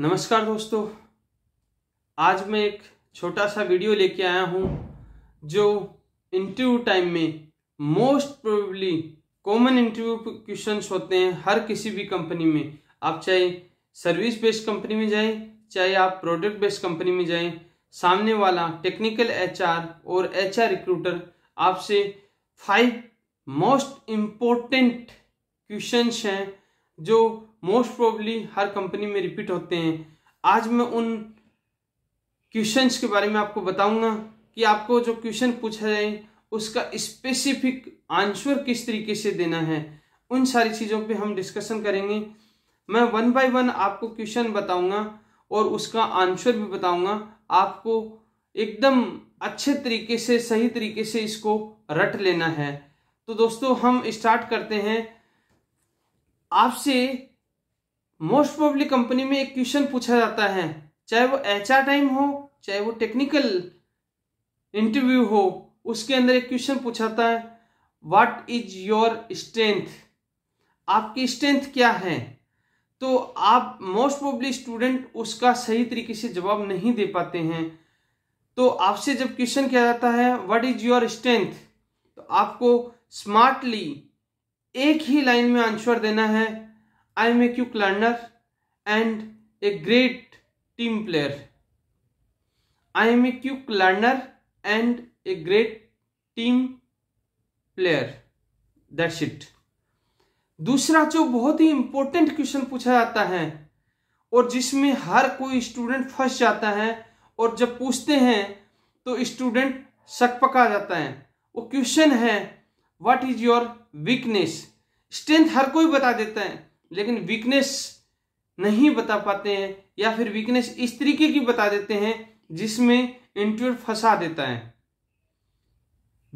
नमस्कार दोस्तों आज मैं एक छोटा सा वीडियो लेके आया हूँ जो इंटरव्यू टाइम में most probably common interview question होते हैं हर किसी भी कंपनी में आप चाहे सर्विस बेस्ड कंपनी में जाएं चाहे आप प्रोडक्ट बेस्ड कंपनी में जाएं सामने वाला टेक्निकल एचआर और एचआर रिक्रूटर आपसे फाइव मोस्ट इम्पोर्टेंट क्वेश्चन हैं जो मोस्ट प्रोबली हर कंपनी में रिपीट होते हैं आज मैं उन क्वेश्चंस के बारे में आपको बताऊंगा कि आपको जो क्वेश्चन पूछा जाए उसका स्पेसिफिक आंसर किस तरीके से देना है उन सारी चीज़ों पे हम डिस्कशन करेंगे मैं वन बाय वन आपको क्वेश्चन बताऊंगा और उसका आंसर भी बताऊंगा आपको एकदम अच्छे तरीके से सही तरीके से इसको रट लेना है तो दोस्तों हम स्टार्ट करते हैं आपसे मोस्ट प्रोबली कंपनी में एक क्वेश्चन पूछा जाता है चाहे वो एच टाइम हो चाहे वो टेक्निकल इंटरव्यू हो उसके अंदर एक क्वेश्चन पूछाता है वाट इज योर स्ट्रेंथ आपकी स्ट्रेंथ क्या है तो आप मोस्ट प्रोबली स्टूडेंट उसका सही तरीके से जवाब नहीं दे पाते हैं तो आपसे जब क्वेश्चन किया जाता है वट इज योर स्ट्रेंथ तो आपको स्मार्टली एक ही लाइन में आंसर देना है a make you and a great team player I am a you learner and a great team player That's it. दूसरा जो बहुत ही इंपॉर्टेंट क्वेश्चन पूछा जाता है और जिसमें हर कोई स्टूडेंट फंस जाता है और जब पूछते हैं तो स्टूडेंट शक पका जाता है वो क्वेश्चन है what is your weakness strength हर कोई बता देता है लेकिन वीकनेस नहीं बता पाते हैं या फिर वीकनेस इस तरीके की बता देते हैं जिसमें इंटरव्यू फंसा देता है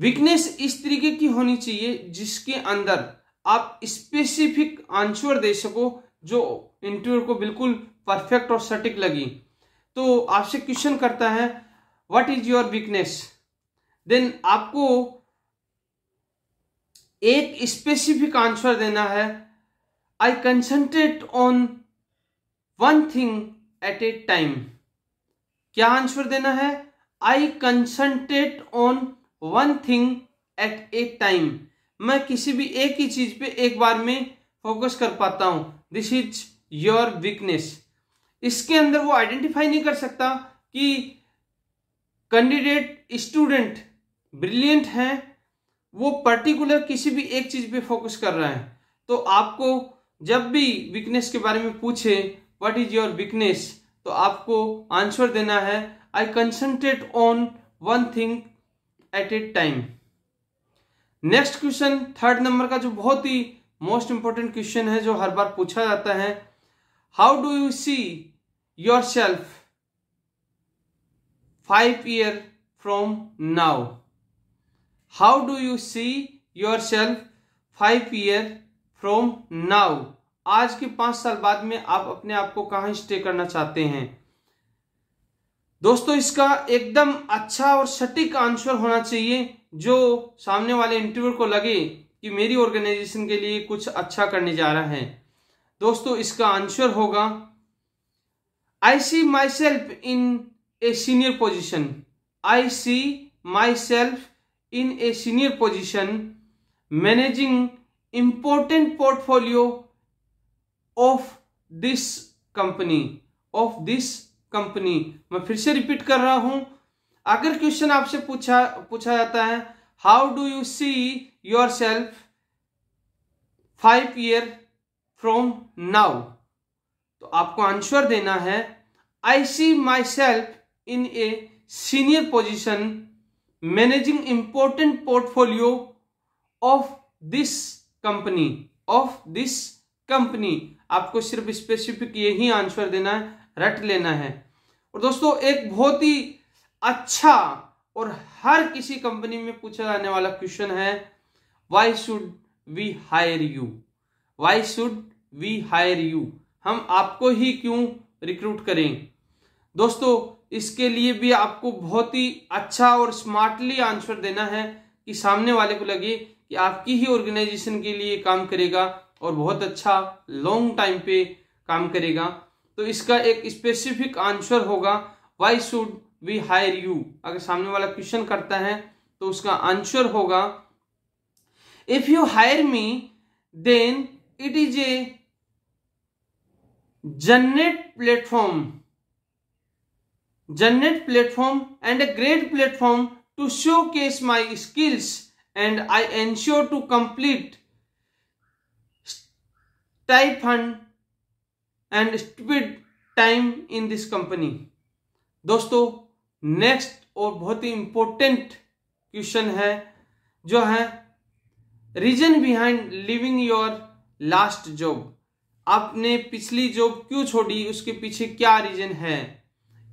वीकनेस इस तरीके की होनी चाहिए जिसके अंदर आप स्पेसिफिक आंसर दे सको जो इंटरव्यू को बिल्कुल परफेक्ट और सटीक लगी तो आपसे क्वेश्चन करता है what is your weakness then आपको एक स्पेसिफिक आंसर देना है I concentrate on one thing at a time. क्या आंसर देना है I concentrate on one thing at a time मैं किसी भी एक ही चीज पे एक बार में फोकस कर पाता हूं दिस इज योर वीकनेस इसके अंदर वो आइडेंटिफाई नहीं कर सकता कि कैंडिडेट स्टूडेंट ब्रिलियंट है वो पर्टिकुलर किसी भी एक चीज पे फोकस कर रहा है तो आपको जब भी वीकनेस के बारे में पूछे व्हाट इज योर वीकनेस तो आपको आंसर देना है I concentrate on one thing at a time next question third number का जो बहुत ही मोस्ट इंपॉर्टेंट क्वेश्चन है जो हर बार पूछा जाता है how do you see yourself five year from now how do you see yourself five year from now आज के पांच साल बाद में आप अपने आप को कहा स्टे करना चाहते हैं दोस्तों इसका एकदम अच्छा और सटीक आंसर होना चाहिए जो सामने वाले इंटरव्यू को लगे कि मेरी ऑर्गेनाइजेशन के लिए कुछ अच्छा करने जा रहा है दोस्तों इसका आंसर होगा I see myself in a senior position I see myself in a senior position managing important portfolio of this company of this company मैं फिर से रिपीट कर रहा हूं अगर क्वेश्चन आपसे पूछा पूछा जाता है how do you see yourself five year from now तो आपको आंसर देना है I see myself in a senior position managing important portfolio of this company of this company आपको सिर्फ स्पेसिफिक यही आंसर देना है रट लेना है और दोस्तों एक बहुत ही अच्छा और हर किसी कंपनी में पूछा जाने वाला क्वेश्चन है why should we hire you why should we hire you हम आपको ही क्यों रिक्रूट करें दोस्तों इसके लिए भी आपको बहुत ही अच्छा और स्मार्टली आंसर देना है कि सामने वाले को लगे ये आपकी ही ऑर्गेनाइजेशन के लिए काम करेगा और बहुत अच्छा लॉन्ग टाइम पे काम करेगा तो इसका एक स्पेसिफिक आंसर होगा why should we hire you अगर सामने वाला क्वेश्चन करता है तो उसका आंसर होगा if you hire me then it is a generate platform generate platform and a great platform to showcase my skills and I ensure to complete stipend and stupid time in this company दोस्तों next और बहुत ही important question है जो है reason behind living your last job आपने पिछली job क्यों छोड़ी उसके पीछे क्या रीजन है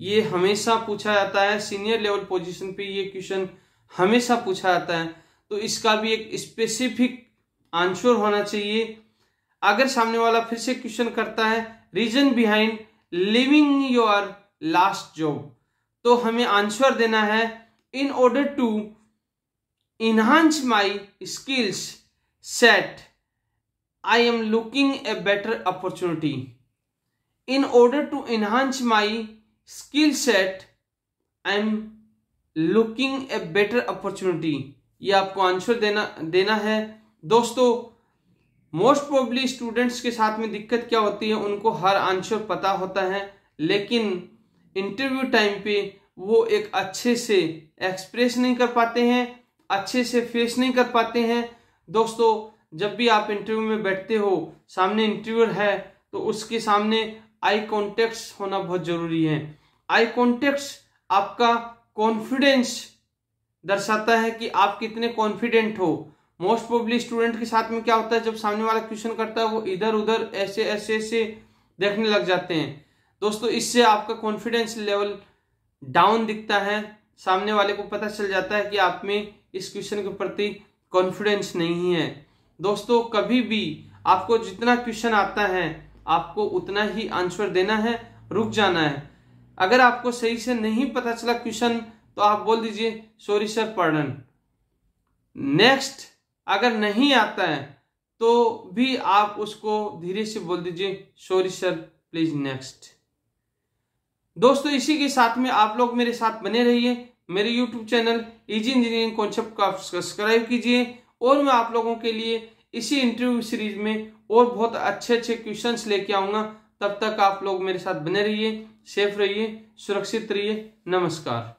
ये हमेशा पूछा जाता है सीनियर लेवल पोजीशन पे ये क्वेश्चन हमेशा पूछा जाता है तो इसका भी एक स्पेसिफिक आंसर होना चाहिए अगर सामने वाला फिर से क्वेश्चन करता है reason behind living your last job तो हमें आंसर देना है in order to enhance my skills set I am looking a better opportunity in order to enhance my skill set I am looking a better opportunity ये आपको answer देना देना है दोस्तों मोस्ट प्रोबली स्टूडेंट्स के साथ में दिक्कत क्या होती है उनको हर आंसर पता होता है लेकिन इंटरव्यू टाइम पे वो एक अच्छे से एक्सप्रेस नहीं कर पाते हैं अच्छे से फेस नहीं कर पाते हैं दोस्तों जब भी आप इंटरव्यू में बैठते हो सामने इंटरव्यूर है तो उसके सामने आई कॉन्टेक्ट होना बहुत ज़रूरी है आई कॉन्टेक्ट आपका कॉन्फिडेंस दर्शाता है कि आप कितने कॉन्फिडेंट हो मोस्ट प्रोबली स्टूडेंट के साथ में क्या होता है जब सामने वाला क्वेश्चन करता है वो इधर उधर ऐसे ऐसे ऐसे देखने लग जाते हैं दोस्तों इससे आपका कॉन्फिडेंस लेवल डाउन दिखता है सामने वाले को पता चल जाता है कि आप में इस क्वेश्चन के प्रति कॉन्फिडेंस नहीं है दोस्तों कभी भी आपको जितना क्वेश्चन आता है आपको उतना ही आंसर देना है रुक जाना है अगर आपको सही से नहीं पता चला क्वेश्चन तो आप बोल दीजिए सॉरी सर पर्डन नेक्स्ट अगर नहीं आता है तो भी आप उसको धीरे से बोल दीजिए सॉरी सर प्लीज नेक्स्ट दोस्तों इसी के साथ में आप लोग मेरे साथ बने रहिए मेरे YouTube channel easy engineering concept को सब्सक्राइब कीजिए और मैं आप लोगों के लिए इसी इंटरव्यू सीरीज में और बहुत अच्छे अच्छे क्वेश्चन लेके आऊंगा तब तक आप लोग मेरे साथ बने रहिए सेफ रहिए सुरक्षित रहिए नमस्कार